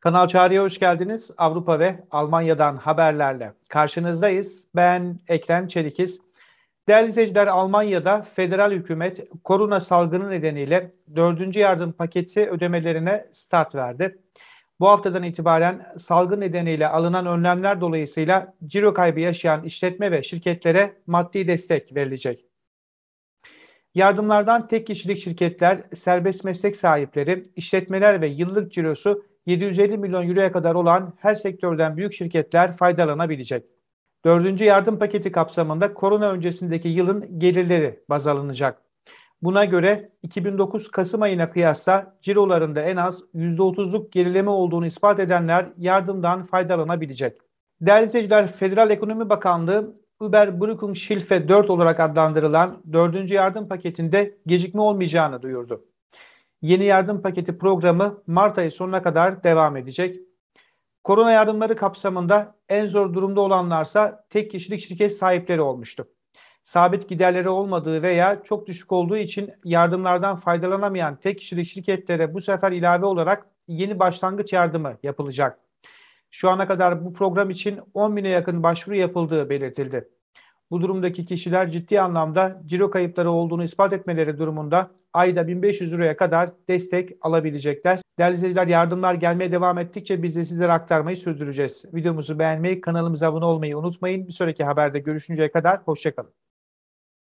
Kanal Çağrı'ya hoş geldiniz. Avrupa ve Almanya'dan haberlerle karşınızdayız. Ben Ekrem Çelikiz. Değerli izleyiciler, Almanya'da federal hükümet korona salgını nedeniyle dördüncü yardım paketi ödemelerine start verdi. Bu haftadan itibaren salgın nedeniyle alınan önlemler dolayısıyla ciro kaybı yaşayan işletme ve şirketlere maddi destek verilecek. Yardımlardan tek kişilik şirketler, serbest meslek sahipleri, işletmeler ve yıllık cirosu 750 milyon euroya kadar olan her sektörden büyük şirketler faydalanabilecek. Dördüncü yardım paketi kapsamında korona öncesindeki yılın gelirleri baz alınacak. Buna göre 2009 Kasım ayına kıyasla cirolarında en az %30'luk gerileme olduğunu ispat edenler yardımdan faydalanabilecek. Değerli seyirciler, Federal Ekonomi Bakanlığı Uber Überbrückungshilfe 4 olarak adlandırılan 4. yardım paketinde gecikme olmayacağını duyurdu. Yeni yardım paketi programı Mart ayı sonuna kadar devam edecek. Korona yardımları kapsamında en zor durumda olanlarsa tek kişilik şirket sahipleri olmuştu. Sabit giderleri olmadığı veya çok düşük olduğu için yardımlardan faydalanamayan tek kişilik şirketlere bu sefer ilave olarak yeni başlangıç yardımı yapılacak. Şu ana kadar bu program için 10 bine yakın başvuru yapıldığı belirtildi. Bu durumdaki kişiler ciddi anlamda ciro kayıpları olduğunu ispat etmeleri durumunda ayda 1500 liraya kadar destek alabilecekler. Değerli izleyiciler yardımlar gelmeye devam ettikçe biz de sizlere aktarmayı sürdüreceğiz. Videomuzu beğenmeyi, kanalımıza abone olmayı unutmayın. Bir sonraki haberde görüşünceye kadar hoşçakalın.